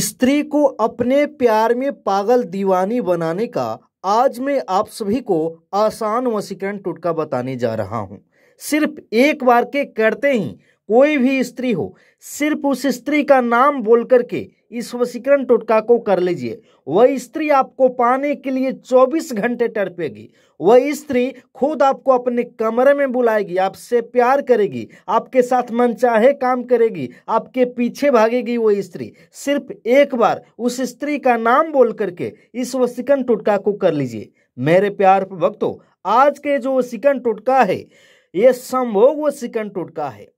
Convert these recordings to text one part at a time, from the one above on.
स्त्री को अपने प्यार में पागल दीवानी बनाने का आज मैं आप सभी को आसान वसीकरण टुटका बताने जा रहा हूं सिर्फ एक बार के करते ही कोई भी स्त्री हो सिर्फ उस स्त्री का नाम बोल करके इस वशीकरण टोटका को कर लीजिए वह स्त्री आपको पाने के लिए 24 घंटे टरपेगी वह स्त्री खुद आपको अपने कमरे में बुलाएगी आपसे प्यार करेगी आपके साथ मनचाहे काम करेगी आपके पीछे भागेगी वो स्त्री सिर्फ एक बार उस स्त्री का नाम बोल करके इस वशीकरण टोटका को कर लीजिए मेरे प्यार भक्तों आज के जो वशीकरण टोटका है ये संभोग वशीकरण टोटका है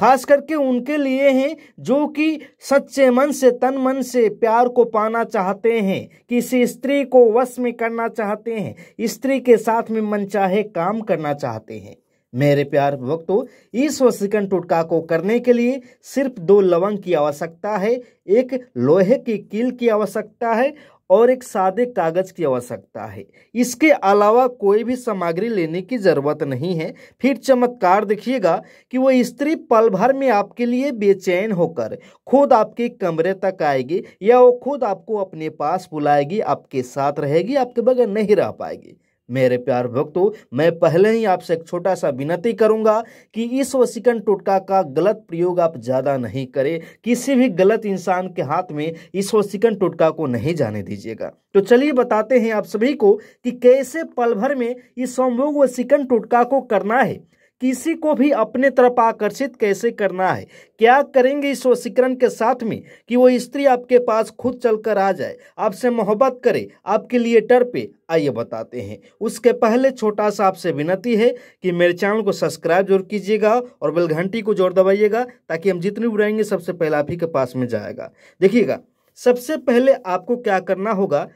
खास करके उनके लिए हैं जो कि सच्चे मन से तन मन से प्यार को पाना चाहते हैं किसी स्त्री को वश में करना चाहते हैं स्त्री के साथ में मन चाहे काम करना चाहते हैं मेरे प्यार भक्तों इस वसीकरण टुटका को करने के लिए सिर्फ दो लवंग की आवश्यकता है एक लोहे की कील की आवश्यकता है और एक सादे कागज की आवश्यकता है इसके अलावा कोई भी सामग्री लेने की ज़रूरत नहीं है फिर चमत्कार देखिएगा कि वो स्त्री पल भर में आपके लिए बेचैन होकर खुद आपके कमरे तक आएगी या वो खुद आपको अपने पास बुलाएगी आपके साथ रहेगी आपके बगैर नहीं रह पाएगी मेरे प्यार भक्तों मैं पहले ही आपसे एक छोटा सा विनती करूंगा कि इस वसीकन टोटका का गलत प्रयोग आप ज़्यादा नहीं करें किसी भी गलत इंसान के हाथ में इस वसीकन टोटका को नहीं जाने दीजिएगा तो चलिए बताते हैं आप सभी को कि कैसे पल भर में इस संभोग वसीकन टोटका को करना है किसी को भी अपने तरफ आकर्षित कैसे करना है क्या करेंगे इस वशीकरण के साथ में कि वो स्त्री आपके पास खुद चलकर आ जाए आपसे मोहब्बत करे आपके लिए पे आइए बताते हैं उसके पहले छोटा सा आपसे विनती है कि मेरे चैनल को सब्सक्राइब जरूर कीजिएगा और बेल घंटी को जोर दबाइएगा ताकि हम जितने बुराएंगे सबसे पहले आप ही के पास में जाएगा देखिएगा सबसे पहले आपको क्या करना होगा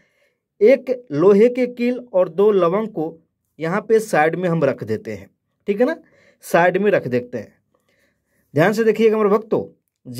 एक लोहे के कील और दो लवंग को यहाँ पे साइड में हम रख देते हैं ठीक है ना साइड में रख देते हैं ध्यान से देखिएगा मेरे भक्तों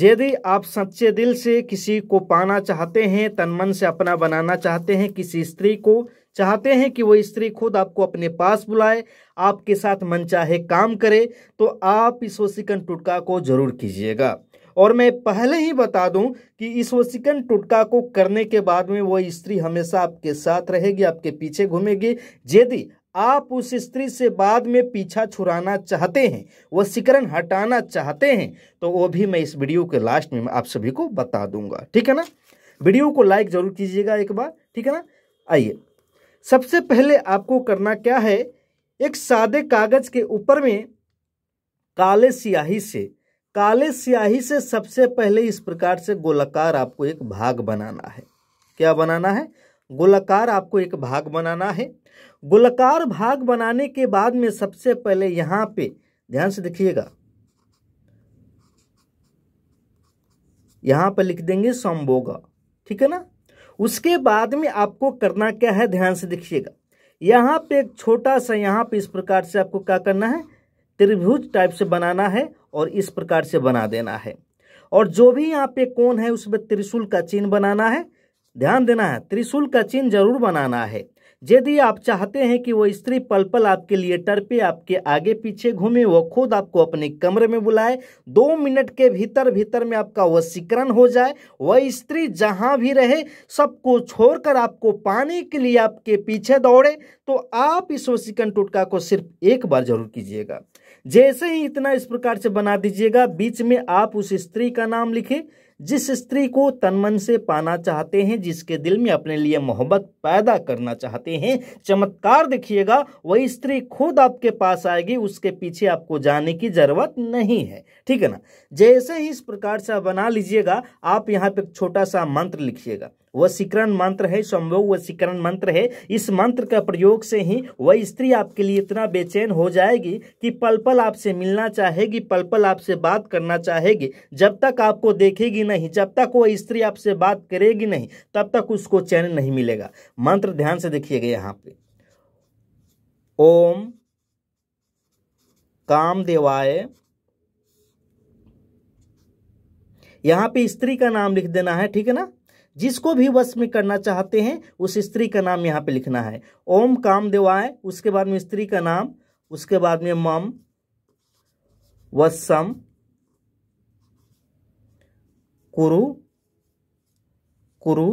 यदि आप सच्चे दिल से किसी को पाना चाहते हैं तन मन से अपना बनाना चाहते हैं किसी स्त्री को चाहते हैं कि वो स्त्री खुद आपको अपने पास बुलाए आपके साथ मन चाहे काम करे तो आप इस वसीकन टुटका को जरूर कीजिएगा और मैं पहले ही बता दूं कि इस वसीकन टुटका को करने के बाद में वो स्त्री हमेशा आपके साथ रहेगी आपके पीछे घूमेगी यदि आप उस स्त्री से बाद में पीछा छुड़ाना चाहते हैं वह सिकरण हटाना चाहते हैं तो वो भी मैं इस वीडियो के लास्ट में आप सभी को बता दूंगा ठीक है ना वीडियो को लाइक जरूर कीजिएगा एक बार ठीक है ना आइए सबसे पहले आपको करना क्या है एक सादे कागज के ऊपर में काले स्याही से काले स्याही से सबसे पहले इस प्रकार से गोलाकार आपको एक भाग बनाना है क्या बनाना है गोलाकार आपको एक भाग बनाना है गोलाकार भाग बनाने के बाद में सबसे पहले यहाँ पे ध्यान से देखिएगा यहाँ पर लिख देंगे संभोग ठीक है ना उसके बाद में आपको करना क्या है ध्यान से देखिएगा यहाँ पे एक छोटा सा यहाँ पे इस प्रकार से आपको क्या करना है त्रिभुज टाइप से बनाना है और इस प्रकार से बना देना है और जो भी यहाँ पे कोण है उसमें त्रिशूल का चिन्ह बनाना है ध्यान देना है त्रिशूल का चिन्ह जरूर बनाना है यदि आप चाहते हैं कि वो स्त्री पल पल आपके लिए टरपे आपके आगे पीछे घूमे वो खुद आपको अपने कमरे में बुलाए दो मिनट के भीतर भीतर में आपका सिकरण हो जाए वह स्त्री जहाँ भी रहे सबको छोड़कर आपको पाने के लिए आपके पीछे दौड़े तो आप इस वशीकरण टोटका को सिर्फ एक बार जरूर कीजिएगा जैसे ही इतना इस प्रकार से बना दीजिएगा बीच में आप उस स्त्री का नाम लिखें जिस स्त्री को तन मन से पाना चाहते हैं जिसके दिल में अपने लिए मोहब्बत पैदा करना चाहते हैं चमत्कार देखिएगा वही स्त्री खुद आपके पास आएगी उसके पीछे आपको जाने की जरूरत नहीं है ठीक है ना जैसे ही इस प्रकार से बना लीजिएगा आप यहाँ पे छोटा सा मंत्र लिखिएगा वह सिकरण मंत्र है संभव सिकरण मंत्र है इस मंत्र का प्रयोग से ही वह स्त्री आपके लिए इतना बेचैन हो जाएगी कि पल पल आपसे मिलना चाहेगी पल पल आपसे बात करना चाहेगी जब तक आपको देखेगी नहीं जब तक वो स्त्री आपसे बात करेगी नहीं तब तक उसको चैन नहीं मिलेगा मंत्र ध्यान से देखिएगा यहाँ पे ओम देवाय यहाँ पे स्त्री का नाम लिख देना है ठीक है ना जिसको भी वश में करना चाहते हैं उस स्त्री का नाम यहाँ पे लिखना है ओम काम देवाय उसके बाद में स्त्री का नाम उसके बाद में मम वसम कुरु कुरु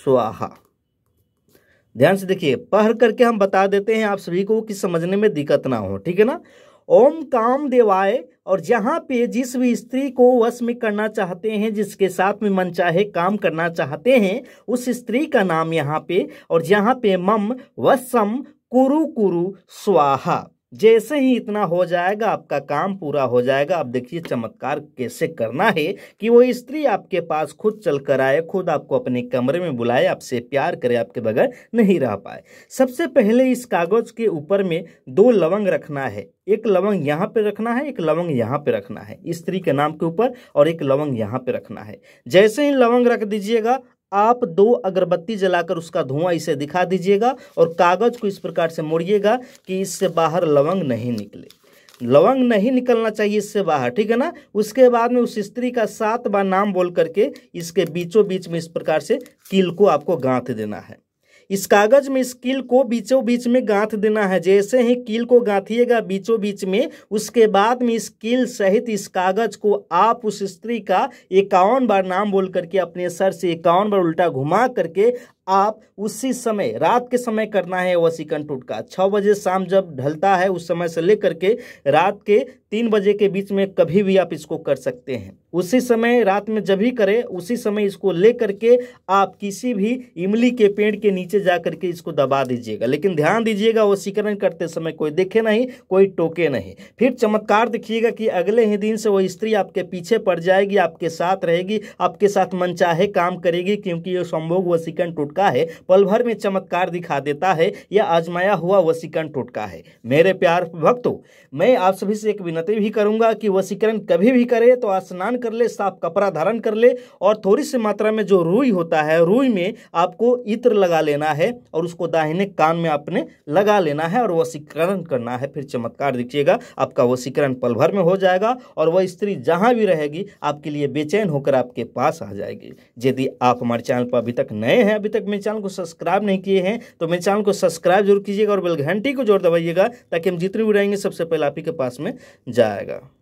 स्वाहा ध्यान से देखिए पढ़ करके हम बता देते हैं आप सभी को कि समझने में दिक्कत ना हो ठीक है ना ओम काम देवाय और जहाँ पे जिस भी स्त्री को वश में करना चाहते हैं जिसके साथ में मन चाहे काम करना चाहते हैं उस स्त्री का नाम यहाँ पे और जहाँ पे मम वसम कुरु कुरु स्वाहा जैसे ही इतना हो जाएगा आपका काम पूरा हो जाएगा आप देखिए चमत्कार कैसे करना है कि वो स्त्री आपके पास खुद चल कर आए खुद आपको अपने कमरे में बुलाए आपसे प्यार करे आपके बगैर नहीं रह पाए सबसे पहले इस कागज के ऊपर में दो लवंग रखना है एक लवंग यहाँ पे रखना है एक लवंग यहाँ पे रखना है स्त्री के नाम के ऊपर और एक लवंग यहाँ पे रखना है जैसे ही लवंग रख दीजिएगा आप दो अगरबत्ती जलाकर उसका धुआं इसे दिखा दीजिएगा और कागज़ को इस प्रकार से मोड़िएगा कि इससे बाहर लवंग नहीं निकले लवंग नहीं निकलना चाहिए इससे बाहर ठीक है ना उसके बाद में उस स्त्री का सात बार नाम बोल करके इसके बीचों बीच में इस प्रकार से कील को आपको गांठ देना है इस कागज में इस कील को बीचों बीच में गांथ देना है जैसे ही कील को गांथिएगा बीचों बीच में उसके बाद में इस कील सहित इस कागज को आप उस स्त्री का इक्यावन बार नाम बोल करके अपने सर से इक्यावन बार उल्टा घुमा करके आप उसी समय रात के समय करना है वसीकन टूटका छः बजे शाम जब ढलता है उस समय से लेकर के रात के तीन बजे के बीच में कभी भी आप इसको कर सकते हैं उसी समय रात में जब भी करें उसी समय इसको ले करके आप किसी भी इमली के पेड़ के नीचे जा करके इसको दबा दीजिएगा लेकिन ध्यान दीजिएगा वसीकरण करते समय कोई देखे नहीं कोई टोके नहीं फिर चमत्कार देखिएगा कि अगले ही दिन से वो स्त्री आपके पीछे पड़ जाएगी आपके साथ रहेगी आपके साथ मनचाहे काम करेगी क्योंकि ये संभोग वसीकरण टूट टोटका है पल भर में चमत्कार दिखा देता है या आजमाया हुआ वसीकरण टोटका है मेरे प्यार भक्तों मैं आप सभी से एक विनती भी करूंगा कि वसीकरण कभी भी करे तो स्नान कर ले साफ कपड़ा धारण कर ले और थोड़ी सी मात्रा में जो रुई होता है रुई में आपको इत्र लगा लेना है और उसको दाहिने कान में आपने लगा लेना है और वसीकरण करना है फिर चमत्कार दिखिएगा आपका वसीकरण पल भर में हो जाएगा और वह स्त्री जहां भी रहेगी आपके लिए बेचैन होकर आपके पास आ जाएगी यदि आप हमारे चैनल पर अभी तक नए हैं अभी तक मेरे चैनल को सब्सक्राइब नहीं किए हैं तो मेरे चैनल को सब्सक्राइब जरूर कीजिएगा और बेलघंटी को जोर दबाइएगा ताकि हम जितने भी रहेंगे सबसे पहले आप ही के पास में जाएगा